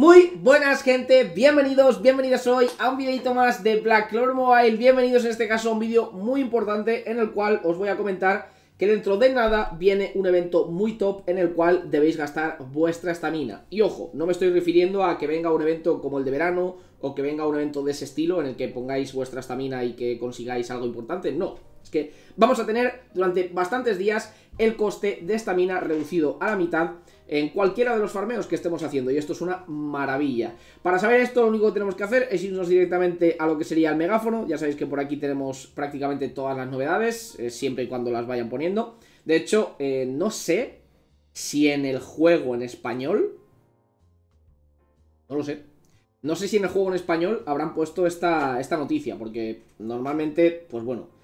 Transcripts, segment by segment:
Muy buenas gente, bienvenidos, bienvenidas hoy a un videito más de Black Clover Mobile Bienvenidos en este caso a un vídeo muy importante en el cual os voy a comentar que dentro de nada viene un evento muy top en el cual debéis gastar vuestra estamina Y ojo, no me estoy refiriendo a que venga un evento como el de verano o que venga un evento de ese estilo en el que pongáis vuestra estamina y que consigáis algo importante, no Es que vamos a tener durante bastantes días el coste de estamina reducido a la mitad en cualquiera de los farmeos que estemos haciendo y esto es una maravilla. Para saber esto lo único que tenemos que hacer es irnos directamente a lo que sería el megáfono, ya sabéis que por aquí tenemos prácticamente todas las novedades, eh, siempre y cuando las vayan poniendo. De hecho, eh, no sé si en el juego en español... No lo sé. No sé si en el juego en español habrán puesto esta, esta noticia, porque normalmente, pues bueno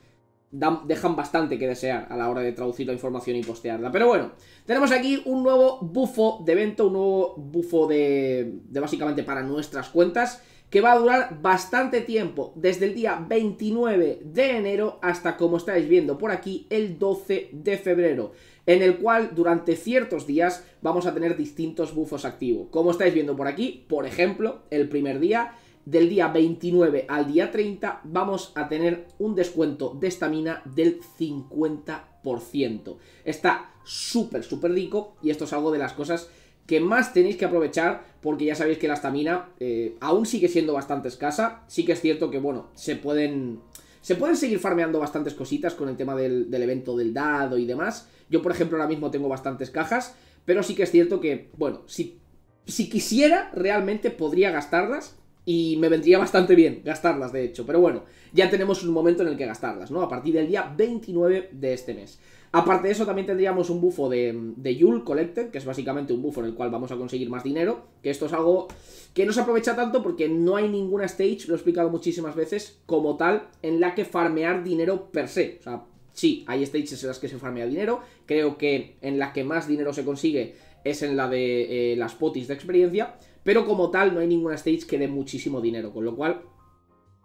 dejan bastante que desear a la hora de traducir la información y postearla. Pero bueno, tenemos aquí un nuevo bufo de evento, un nuevo bufo de, de básicamente para nuestras cuentas que va a durar bastante tiempo, desde el día 29 de enero hasta, como estáis viendo por aquí, el 12 de febrero, en el cual durante ciertos días vamos a tener distintos bufos activos. Como estáis viendo por aquí, por ejemplo, el primer día del día 29 al día 30 vamos a tener un descuento de estamina del 50%. Está súper, súper rico y esto es algo de las cosas que más tenéis que aprovechar porque ya sabéis que la estamina eh, aún sigue siendo bastante escasa. Sí que es cierto que, bueno, se pueden... Se pueden seguir farmeando bastantes cositas con el tema del, del evento del dado y demás. Yo, por ejemplo, ahora mismo tengo bastantes cajas, pero sí que es cierto que, bueno, si, si quisiera, realmente podría gastarlas y me vendría bastante bien gastarlas, de hecho. Pero bueno, ya tenemos un momento en el que gastarlas, ¿no? A partir del día 29 de este mes. Aparte de eso, también tendríamos un bufo de, Yule Collected, que es básicamente un bufo en el cual vamos a conseguir más dinero. Que esto es algo que no se aprovecha tanto porque no hay ninguna stage, lo he explicado muchísimas veces, como tal, en la que farmear dinero per se. O sea, sí, hay stages en las que se farmea dinero. Creo que en las que más dinero se consigue es en la de eh, las potis de experiencia, pero como tal no hay ninguna stage que dé muchísimo dinero, con lo cual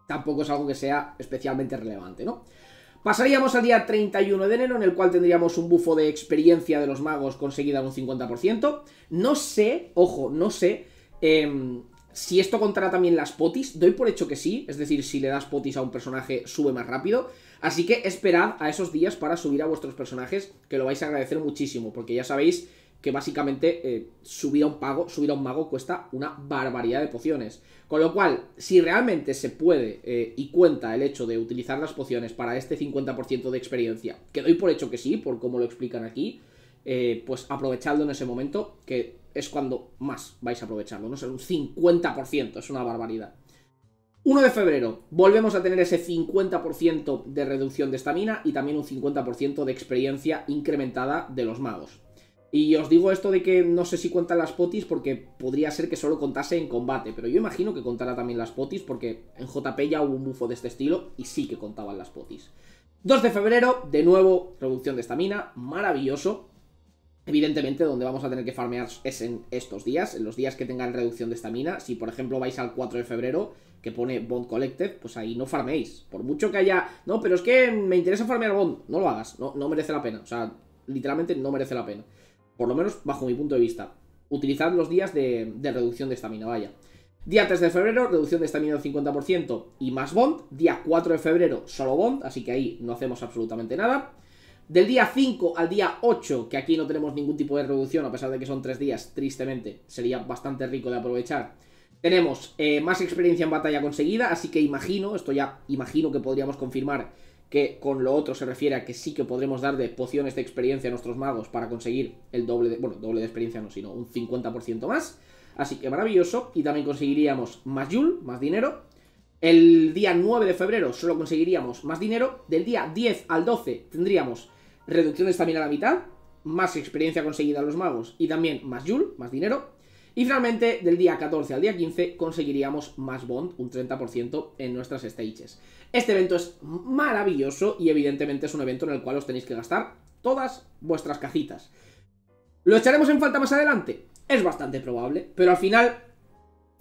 tampoco es algo que sea especialmente relevante, ¿no? Pasaríamos al día 31 de enero, en el cual tendríamos un bufo de experiencia de los magos conseguida un 50%. No sé, ojo, no sé em, si esto contará también las potis. Doy por hecho que sí, es decir, si le das potis a un personaje sube más rápido. Así que esperad a esos días para subir a vuestros personajes, que lo vais a agradecer muchísimo, porque ya sabéis que básicamente eh, subir a un un mago cuesta una barbaridad de pociones. Con lo cual, si realmente se puede eh, y cuenta el hecho de utilizar las pociones para este 50% de experiencia, que doy por hecho que sí, por cómo lo explican aquí, eh, pues aprovechadlo en ese momento, que es cuando más vais a aprovecharlo, no un 50%, es una barbaridad. 1 de febrero, volvemos a tener ese 50% de reducción de estamina y también un 50% de experiencia incrementada de los magos. Y os digo esto de que no sé si cuentan las potis porque podría ser que solo contase en combate, pero yo imagino que contará también las potis porque en JP ya hubo un bufo de este estilo y sí que contaban las potis. 2 de febrero, de nuevo, reducción de estamina, maravilloso. Evidentemente, donde vamos a tener que farmear es en estos días, en los días que tengan reducción de estamina. Si, por ejemplo, vais al 4 de febrero, que pone Bond Collected, pues ahí no farméis. Por mucho que haya... No, pero es que me interesa farmear Bond. No lo hagas, no, no merece la pena. O sea, literalmente no merece la pena por lo menos bajo mi punto de vista. Utilizad los días de, reducción de estamina, vaya. Día 3 de febrero, reducción de estamina del 50% y más Bond. Día 4 de febrero, solo Bond, así que ahí no hacemos absolutamente nada. Del día 5 al día 8, que aquí no tenemos ningún tipo de reducción, a pesar de que son 3 días, tristemente, sería bastante rico de aprovechar. Tenemos eh, más experiencia en batalla conseguida, así que imagino, esto ya imagino que podríamos confirmar que con lo otro se refiere a que sí que podremos dar de pociones de experiencia a nuestros magos para conseguir el doble de, bueno, doble de experiencia no, sino un 50% más. Así que maravilloso, y también conseguiríamos más Yul, más dinero. El día 9 de febrero solo conseguiríamos más dinero, del día 10 al 12 tendríamos reducción de a la mitad, más experiencia conseguida a los magos y también más Yul, más dinero. Y finalmente, del día 14 al día 15 conseguiríamos más Bond, un 30% en nuestras stages. Este evento es maravilloso y evidentemente es un evento en el cual os tenéis que gastar todas vuestras cajitas. ¿Lo echaremos en falta más adelante? Es bastante probable, pero al final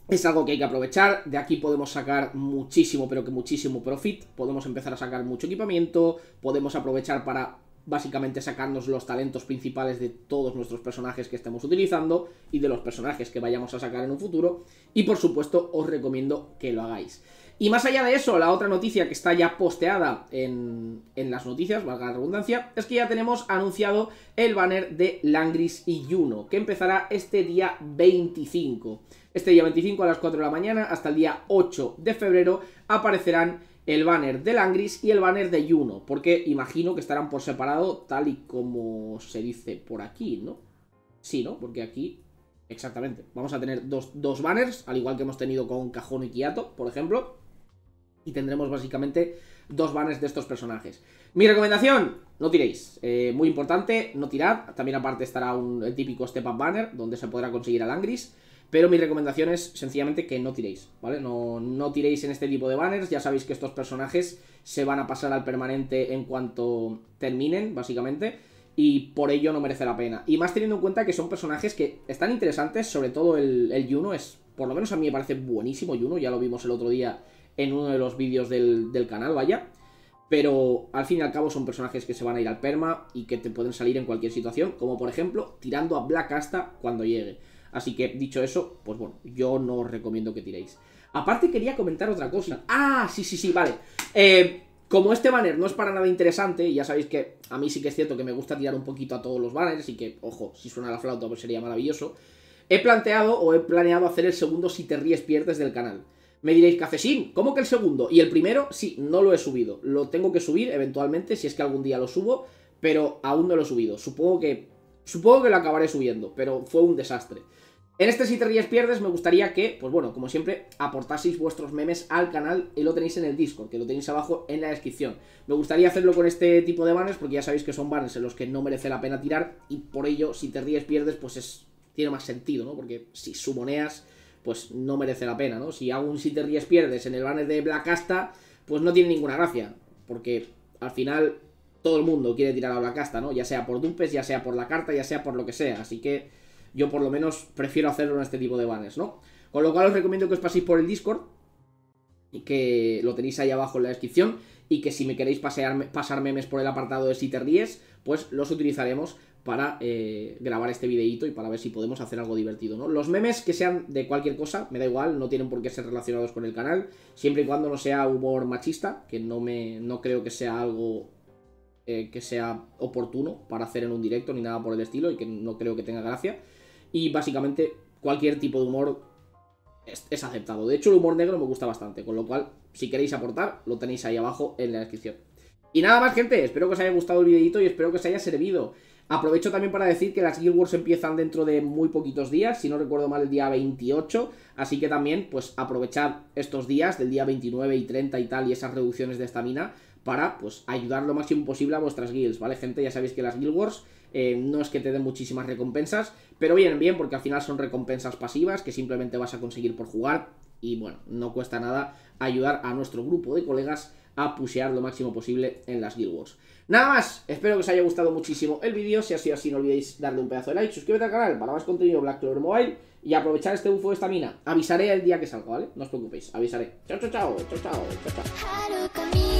es algo que hay que aprovechar. De aquí podemos sacar muchísimo, pero que muchísimo profit. Podemos empezar a sacar mucho equipamiento, podemos aprovechar para básicamente sacarnos los talentos principales de todos nuestros personajes que estemos utilizando y de los personajes que vayamos a sacar en un futuro. Y por supuesto os recomiendo que lo hagáis. Y más allá de eso, la otra noticia que está ya posteada en, las noticias, valga la redundancia, es que ya tenemos anunciado el banner de Langris y Juno, que empezará este día 25. Este día 25 a las 4 de la mañana hasta el día 8 de febrero aparecerán el banner de Langris y el banner de Juno, porque imagino que estarán por separado tal y como se dice por aquí, ¿no? Sí, ¿no? Porque aquí, exactamente, vamos a tener dos, banners, al igual que hemos tenido con Cajón y Kiato, por ejemplo, y tendremos básicamente dos banners de estos personajes. Mi recomendación, no tiréis, eh, muy importante, no tirad, también aparte estará un típico step up banner, donde se podrá conseguir a Langris, pero mi recomendación es sencillamente que no tiréis, ¿vale? No, tiréis en este tipo de banners, ya sabéis que estos personajes se van a pasar al permanente en cuanto terminen, básicamente, y por ello no merece la pena. Y más teniendo en cuenta que son personajes que están interesantes, sobre todo el, el Yuno es, por lo menos a mí me parece buenísimo Yuno, ya lo vimos el otro día en uno de los vídeos del, del canal, vaya. Pero al fin y al cabo son personajes que se van a ir al perma y que te pueden salir en cualquier situación, como por ejemplo tirando a Black Asta cuando llegue. Así que, dicho eso, pues bueno, yo no os recomiendo que tiréis. Aparte quería comentar otra cosa. Ah, sí, sí, sí, vale. Eh, como este banner no es para nada interesante, y ya sabéis que a mí sí que es cierto que me gusta tirar un poquito a todos los banners, y que, ojo, si suena la flauta pues sería maravilloso, he planteado o he planeado hacer el segundo si te ríes pierdes del canal. Me diréis, Cafesín, ¿cómo que el segundo? Y el primero, sí, no lo he subido. Lo tengo que subir eventualmente, si es que algún día lo subo, pero aún no lo he subido. Supongo que Supongo que lo acabaré subiendo, pero fue un desastre. En este Si te ríes pierdes me gustaría que, pues bueno, como siempre, aportaseis vuestros memes al canal y lo tenéis en el Discord, que lo tenéis abajo en la descripción. Me gustaría hacerlo con este tipo de banners, porque ya sabéis que son banners en los que no merece la pena tirar, y por ello, si te ríes pierdes, pues tiene más sentido, ¿no? Porque si sumoneas, pues no merece la pena, ¿no? Si hago un Si te ríes pierdes en el banner de Black Asta, pues no tiene ninguna gracia, porque al final todo el mundo quiere tirar a la casta, ¿no? Ya sea por dupes, ya sea por la carta, ya sea por lo que sea. Así que yo por lo menos prefiero hacerlo en este tipo de banners, ¿no? Con lo cual os recomiendo que os paséis por el Discord, y que lo tenéis ahí abajo en la descripción, y que si me queréis pasear, pasar memes por el apartado de Sitter10, pues los utilizaremos para eh, grabar este videito y para ver si podemos hacer algo divertido, ¿no? Los memes que sean de cualquier cosa, me da igual, no tienen por qué ser relacionados con el canal, siempre y cuando no sea humor machista, que no, me, no creo que sea algo eh, que sea oportuno para hacer en un directo ni nada por el estilo y que no creo que tenga gracia. Y básicamente cualquier tipo de humor es, es aceptado. De hecho, el humor negro me gusta bastante, con lo cual, si queréis aportar, lo tenéis ahí abajo en la descripción. Y nada más, gente, espero que os haya gustado el videito y espero que os haya servido. Aprovecho también para decir que las Guild Wars empiezan dentro de muy poquitos días, si no recuerdo mal el día 28, así que también pues aprovechad estos días del día 29 y 30 y tal y esas reducciones de mina para pues ayudar lo máximo posible a vuestras guilds, ¿vale gente? Ya sabéis que las Guild Wars eh, no es que te den muchísimas recompensas, pero vienen bien porque al final son recompensas pasivas que simplemente vas a conseguir por jugar y bueno, no cuesta nada ayudar a nuestro grupo de colegas a pushear lo máximo posible en las Guild Wars. Nada más, espero que os haya gustado muchísimo el vídeo, si ha sido así no olvidéis darle un pedazo de like, suscríbete al canal para más contenido Black Clover Mobile y aprovechar este bufo de esta mina. Avisaré el día que salga, ¿vale? No os preocupéis, avisaré. chao, chao, chao, chao, chao. chao.